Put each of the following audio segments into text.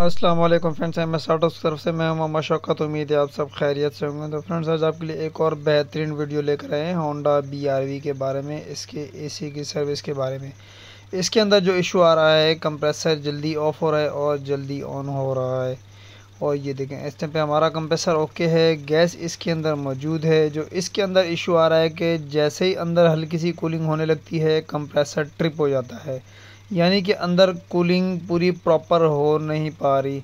Aslam friends M S auto की तरफ से मैं मोहम्मद शौकत उम्मीद है आप सब खैरियत से होंगे तो फ्रेंड्स आज आपके लिए एक और बेहतरीन वीडियो लेकर आए हैं होंडा बी आर वी के बारे में इसके एसी की सर्विस के बारे में इसके अंदर जो इशू आ रहा है कंप्रेसर जल्दी ऑफ हो रहा है और जल्दी ऑन हो रहा है और ये देखें इस टाइम पर हमारा कंप्रेसर ओके है गैस इसके अंदर मौजूद है जो इसके अंदर इशू आ रहा है कि जैसे ही अंदर हल्की सी कूलिंग होने लगती है कंप्रेसर ट्रिप हो जाता है यानी कि अंदर कूलिंग पूरी प्रॉपर हो नहीं पा रही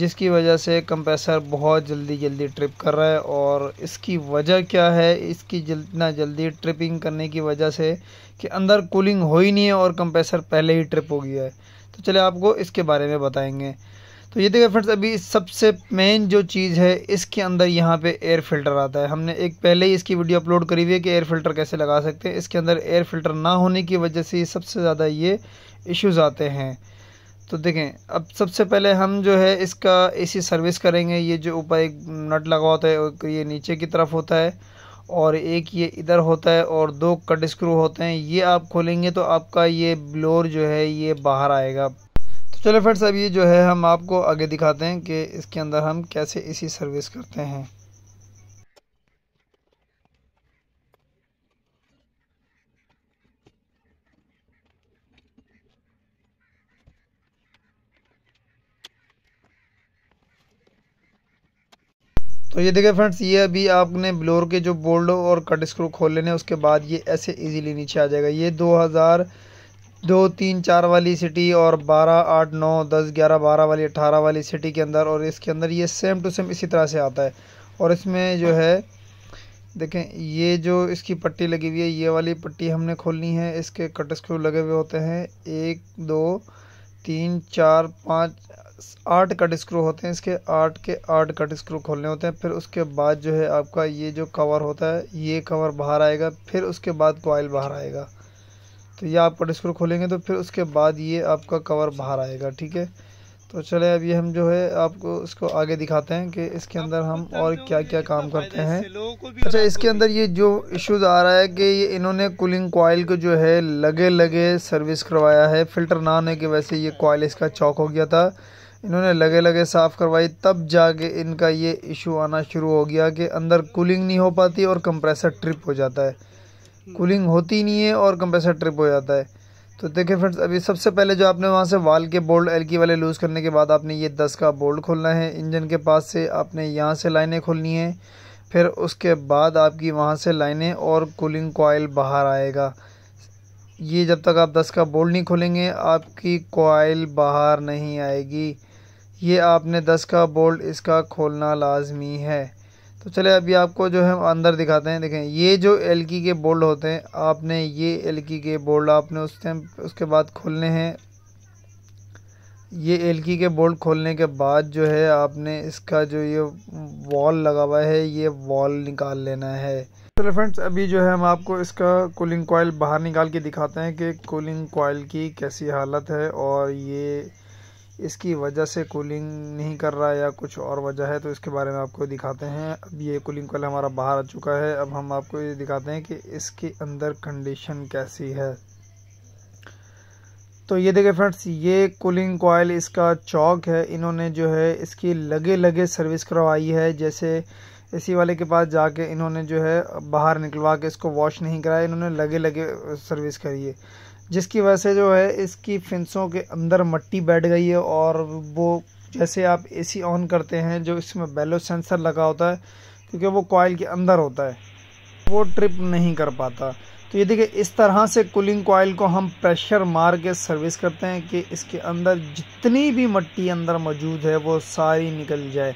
जिसकी वजह से कंप्रेसर बहुत जल्दी जल्दी ट्रिप कर रहा है और इसकी वजह क्या है इसकी जितना जल्दी ट्रिपिंग करने की वजह से कि अंदर कूलिंग हो ही नहीं है और कंप्रेसर पहले ही ट्रिप हो गया है तो चले आपको इसके बारे में बताएंगे तो ये देखिए फ्रेंड्स अभी सबसे मेन जो चीज़ है इसके अंदर यहाँ पे एयर फिल्टर आता है हमने एक पहले ही इसकी वीडियो अपलोड करी हुई है कि एयर फिल्टर कैसे लगा सकते हैं इसके अंदर एयर फिल्टर ना होने की वजह से सबसे ज़्यादा ये इश्यूज़ आते हैं तो देखें अब सबसे पहले हम जो है इसका एसी सर्विस करेंगे ये जो ऊपर एक नट लगा होता है और ये नीचे की तरफ होता है और एक ये इधर होता है और दो कट स्क्रू होते हैं ये आप खोलेंगे तो आपका ये ब्लोर जो है ये बाहर आएगा तो चलो फ्रेंड्स अब ये जो है हम आपको आगे दिखाते हैं कि इसके अंदर हम कैसे इसी सर्विस करते हैं तो ये देखिए फ्रेंड्स ये अभी आपने ब्लोर के जो बोल्ड और कट स्क्रू खोल लेने उसके बाद ये ऐसे इजीली नीचे आ जाएगा ये 2000 दो तीन चार वाली सिटी और बारह आठ नौ दस ग्यारह बारह वाली अट्ठारह वाली सिटी के अंदर और इसके अंदर ये सेम टू सेम इसी तरह से आता है और इसमें जो है देखें ये जो इसकी पट्टी लगी हुई है ये वाली पट्टी हमने खोलनी है इसके कट स्क्रू लगे हुए होते हैं एक दो तीन चार पाँच आठ कट स्क्रू होते हैं इसके आठ के आठ कट स्क्रू खोलने होते हैं फिर उसके बाद जो है आपका ये जो कवर होता है ये कवर बाहर आएगा फिर उसके बाद कॉयल बाहर आएगा तो ये आप कट स्क्रू खोलेंगे तो फिर उसके बाद ये आपका कवर बाहर आएगा ठीक है तो चले अब ये हम जो है आपको इसको आगे दिखाते हैं कि इसके अंदर हम और क्या क्या काम करते हैं अच्छा इसके अंदर ये जो इश्यूज़ आ रहा है कि ये इन्होंने कूलिंग कोयल को जो है लगे लगे सर्विस करवाया है फ़िल्टर ना होने की वजह से ये कोयल इसका चौक हो गया था इन्होंने लगे लगे साफ़ करवाई तब जाके इनका ये इशू आना शुरू हो गया कि अंदर कूलिंग नहीं हो पाती और कंप्रेसर ट्रिप हो जाता है कूलिंग होती नहीं है और कंप्रेसर ट्रिप हो जाता है तो देखिए फ्रेंड्स अभी सबसे पहले जो आपने वहाँ से वाल के बोल्ट एल की वाले लूज़ करने के बाद आपने ये दस का बोल्ट खोलना है इंजन के पास से आपने यहाँ से लाइनें खोलनी हैं फिर उसके बाद आपकी वहाँ से लाइनें और कूलिंग कोयल बाहर आएगा ये जब तक आप दस का बोल्ट नहीं खोलेंगे आपकी कोयल बाहर नहीं आएगी ये आपने दस का बोल्ट इसका खोलना लाजमी है तो चले अभी आपको जो है अंदर दिखाते हैं देखें ये जो एल की के बोल्ट होते हैं आपने ये एल की के बोल्ट आपने उस टाइम उसके बाद खोलने हैं ये एल की के बोल्ट खोलने के बाद जो है आपने इसका जो ये वॉल लगा हुआ है ये वॉल निकाल लेना है चलो फ्रेंड्स अभी जो है हम आपको इसका कूलिंग कॉयल बाहर निकाल के दिखाते हैं कि कूलिंग कॉयल की कैसी हालत है और ये इसकी वजह से कूलिंग नहीं कर रहा या कुछ और वजह है तो इसके बारे में आपको दिखाते हैं अब ये कूलिंग कल हमारा बाहर आ चुका है अब हम आपको ये दिखाते हैं कि इसके अंदर कंडीशन कैसी है तो ये देखें फ्रेंड्स ये कूलिंग कोयल इसका चौक है इन्होंने जो है इसकी लगे लगे सर्विस करवाई है जैसे इसी वाले के पास जाके इन्होंने जो है बाहर निकलवा के इसको वॉश नहीं कराया इन्होंने लगे लगे सर्विस करी है जिसकी वजह से जो है इसकी फिंसों के अंदर मट्टी बैठ गई है और वो जैसे आप एसी ऑन करते हैं जो इसमें बेलो सेंसर लगा होता है क्योंकि वो कॉयल के अंदर होता है वो ट्रिप नहीं कर पाता तो ये देखिए इस तरह से कूलिंग कॉयल को हम प्रेशर मार के सर्विस करते हैं कि इसके अंदर जितनी भी मट्टी अंदर मौजूद है वो सारी निकल जाए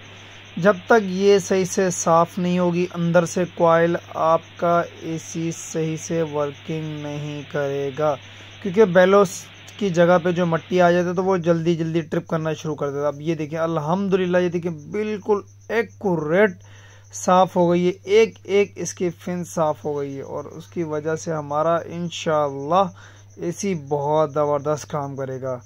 जब तक ये सही से साफ़ नहीं होगी अंदर से कॉयल आपका एसी सही से वर्किंग नहीं करेगा क्योंकि बेलोस की जगह पे जो मट्टी आ जाती है तो वो जल्दी जल्दी ट्रिप करना शुरू कर देता अब ये देखिए अल्हम्दुलिल्लाह ये देखिए बिल्कुल एक्यूरेट साफ़ हो गई है एक एक इसकी फिन साफ़ हो गई है और उसकी वजह से हमारा इन ए बहुत ज़बरदस्त काम करेगा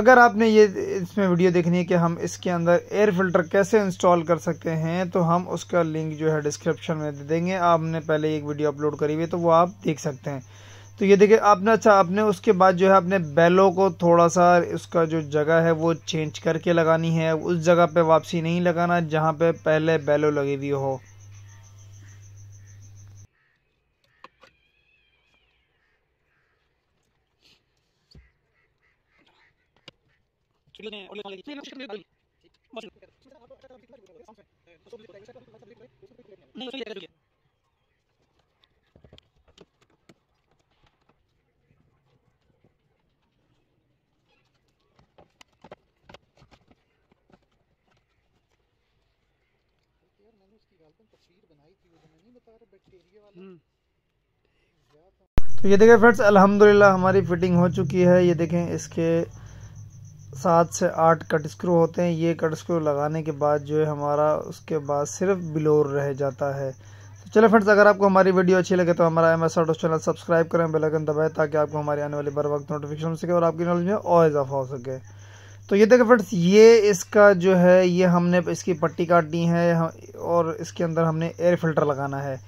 अगर आपने ये इसमें वीडियो देखनी है कि हम इसके अंदर एयर फिल्टर कैसे इंस्टॉल कर सकते हैं तो हम उसका लिंक जो है डिस्क्रिप्शन में दे देंगे आपने पहले एक वीडियो अपलोड करी हुई है तो वो आप देख सकते हैं तो ये देखिए आपने अच्छा आपने उसके बाद जो है आपने बैलों को थोड़ा सा उसका जो जगह है वो चेंज करके लगानी है उस जगह पे वापसी नहीं लगाना जहाँ पे पहले बैलो लगी हुई हो और नहीं तो ये देखें फ्रेंड्स अल्हम्दुलिल्लाह हमारी फिटिंग हो चुकी है ये देखें इसके सात से आठ कट स्क्रू होते हैं ये कट स्क्रू लगाने के बाद जो है हमारा उसके बाद सिर्फ बिलोर रह जाता है तो चलो फ्रेंड्स अगर आपको हमारी वीडियो अच्छी लगे तो हमारा एम एस चैनल सब्सक्राइब करें बेलाइकन दबाएं ताकि आपको हमारी आने वाली बर वक्त नोटिफिकेशन मिल सके और आपकी नॉलेज में और इजाफा हो सके तो ये देखें फ्रेंड्स ये इसका जो है ये हमने इसकी पट्टी काटनी है और इसके अंदर हमने एयर फिल्टर लगाना है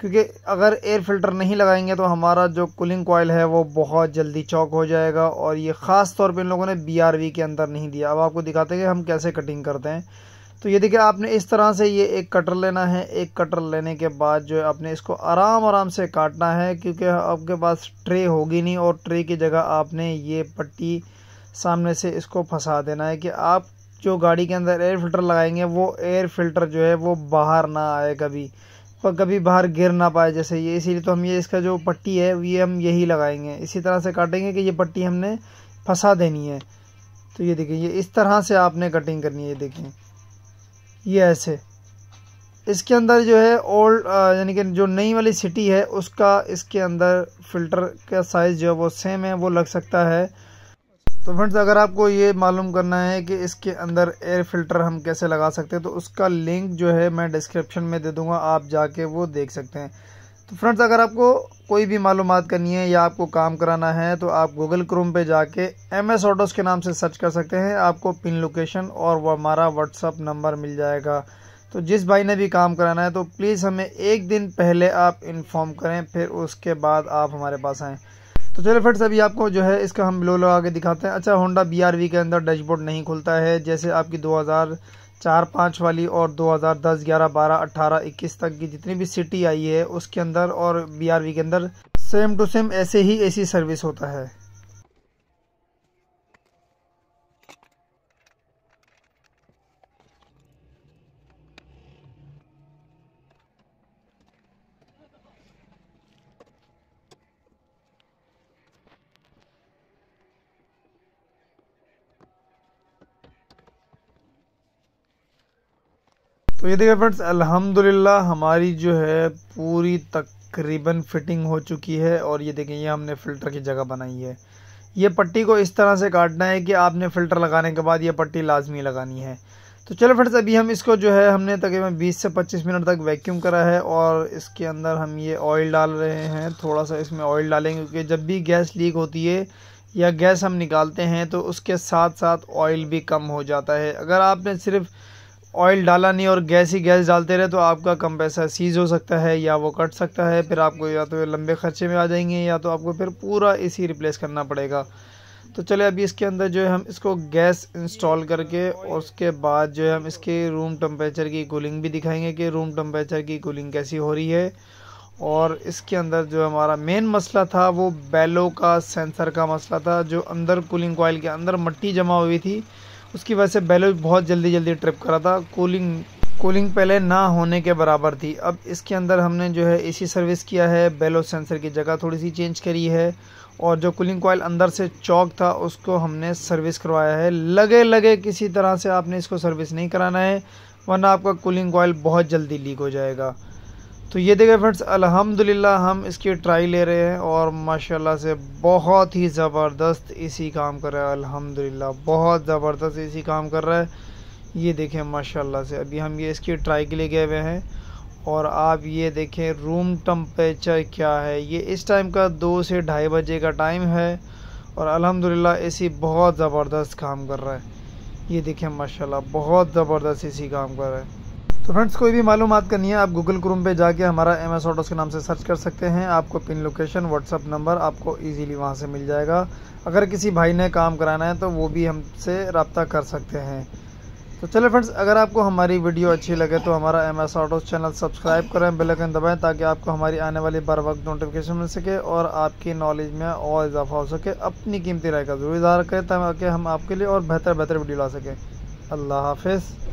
क्योंकि अगर एयर फिल्टर नहीं लगाएंगे तो हमारा जो कूलिंग कोयल है वो बहुत जल्दी चौक हो जाएगा और ये ख़ास तौर पे इन लोगों ने बीआरवी के अंदर नहीं दिया अब आपको दिखाते हैं कि हम कैसे कटिंग करते हैं तो ये देखिए आपने इस तरह से ये एक कटर लेना है एक कटर लेने के बाद जो है आपने इसको आराम आराम से काटना है क्योंकि आपके पास ट्रे होगी नहीं और ट्रे की जगह आपने ये पट्टी सामने से इसको फंसा देना है कि आप जो गाड़ी के अंदर एयर फिल्टर लगाएंगे वो एयर फिल्टर जो है वो बाहर ना आए कभी पर कभी बाहर गिर ना पाए जैसे ये इसीलिए तो हम ये इसका जो पट्टी है ये हम यही लगाएंगे इसी तरह से काटेंगे कि ये पट्टी हमने फंसा देनी है तो ये देखिए ये इस तरह से आपने कटिंग करनी है ये देखें ये ऐसे इसके अंदर जो है ओल्ड यानी कि जो नई वाली सिटी है उसका इसके अंदर फ़िल्टर का साइज़ जो है वो सेम है वो लग सकता है तो फ्रेंड्स अगर आपको ये मालूम करना है कि इसके अंदर एयर फिल्टर हम कैसे लगा सकते हैं तो उसका लिंक जो है मैं डिस्क्रिप्शन में दे दूंगा आप जाके वो देख सकते हैं तो फ्रेंड्स अगर आपको कोई भी मालूम करनी है या आपको काम कराना है तो आप गूगल क्रोम पे जाके एम एस ऑटोस के नाम से सर्च कर सकते हैं आपको पिन लोकेशन और वो हमारा व्हाट्सअप नंबर मिल जाएगा तो जिस भाई ने भी काम कराना है तो प्लीज़ हमें एक दिन पहले आप इन्फॉर्म करें फिर उसके बाद आप हमारे पास आएँ तो चलो फ्रेंड्स अभी आपको जो है इसका हम ब्लो लगा के दिखाते हैं अच्छा होंडा बी के अंदर डैशबोर्ड नहीं खुलता है जैसे आपकी 2004 5 वाली और 2010 11 12 18 21 तक की जितनी भी सिटी आई है उसके अंदर और बी के अंदर सेम टू सेम ऐसे ही ऐसी सर्विस होता है तो ये देखिए फ्रेंड्स अल्हम्दुलिल्लाह हमारी जो है पूरी तकरीबन फिटिंग हो चुकी है और ये देखिए ये हमने फ़िल्टर की जगह बनाई है ये पट्टी को इस तरह से काटना है कि आपने फ़िल्टर लगाने के बाद ये पट्टी लाजमी लगानी है तो चलो फ्रेंड्स अभी हम इसको जो है हमने तकरीबन 20 से 25 मिनट तक वैक्यूम करा है और इसके अंदर हम ये ऑयल डाल रहे हैं थोड़ा सा इसमें ऑयल डालेंगे क्योंकि जब भी गैस लीक होती है या गैस हम निकालते हैं तो उसके साथ साथ ऑयल भी कम हो जाता है अगर आपने सिर्फ़ ऑयल डाला नहीं और गैस ही गैस डालते रहे तो आपका कम पैसा सीज हो सकता है या वो कट सकता है फिर आपको या तो लंबे खर्चे में आ जाएंगे या तो आपको फिर पूरा इसी रिप्लेस करना पड़ेगा तो चले अभी इसके अंदर जो है हम इसको गैस इंस्टॉल करके और उसके बाद जो है हम इसके रूम टम्परेचर की कूलिंग भी दिखाएंगे कि रूम टम्परेचर की कूलिंग कैसी हो रही है और इसके अंदर जो हमारा मेन मसला था वो बैलो का सेंसर का मसला था जो अंदर कूलिंग कोयल के अंदर मट्टी जमा हुई थी उसकी वजह से बैलोज बहुत जल्दी जल्दी ट्रिप करा था कूलिंग कूलिंग पहले ना होने के बराबर थी अब इसके अंदर हमने जो है एसी सर्विस किया है बेलो सेंसर की जगह थोड़ी सी चेंज करी है और जो कूलिंग कोयल अंदर से चौक था उसको हमने सर्विस करवाया है लगे लगे किसी तरह से आपने इसको सर्विस नहीं कराना है वरना आपका कूलिंग कोयल बहुत जल्दी लीक हो जाएगा तो ये देखें फ्रेंड्स अल्हम्दुलिल्लाह हम इसकी ट्राई ले रहे हैं और माशाल्लाह से बहुत ही ज़बरदस्त इसी काम कर रहा है अल्हम्दुलिल्लाह बहुत ज़बरदस्त इसी काम कर रहा है ये देखें माशाल्लाह से अभी हम ये इसकी ट्राई के लिए गए हुए हैं और आप ये देखें रूम टम्परेचर क्या है ये इस टाइम का दो से ढाई बजे का टाइम है और अल्हम्दुलिल्लाह एसी बहुत ज़बरदस्त काम कर रहा है ये देखें माशाल्लाह बहुत ज़बरदस्त इसी काम कर रहा है तो फ्रेंड्स कोई भी मालूम करनी है आप गूगल क्रोम पे जाके हमारा एम एस ऑटोज़ के नाम से सर्च कर सकते हैं आपको पिन लोकेशन व्हाट्सअप नंबर आपको इजीली वहाँ से मिल जाएगा अगर किसी भाई ने काम कराना है तो वो भी हमसे रबता कर सकते हैं तो चलो फ्रेंड्स अगर आपको हमारी वीडियो अच्छी लगे तो हमारा M S autos channel subscribe करें बेलकन दबाएँ ताकि आपको हमारी आने वाली बार वक्त नोटिफिकेशन मिल सके और आपकी नॉलेज में और इजाफा हो सके अपनी कीमती राय का जरूर इजहार करें ताकि हम आपके लिए और बेहतर बेहतर वीडियो ला सकें अल्लाह हाफिज़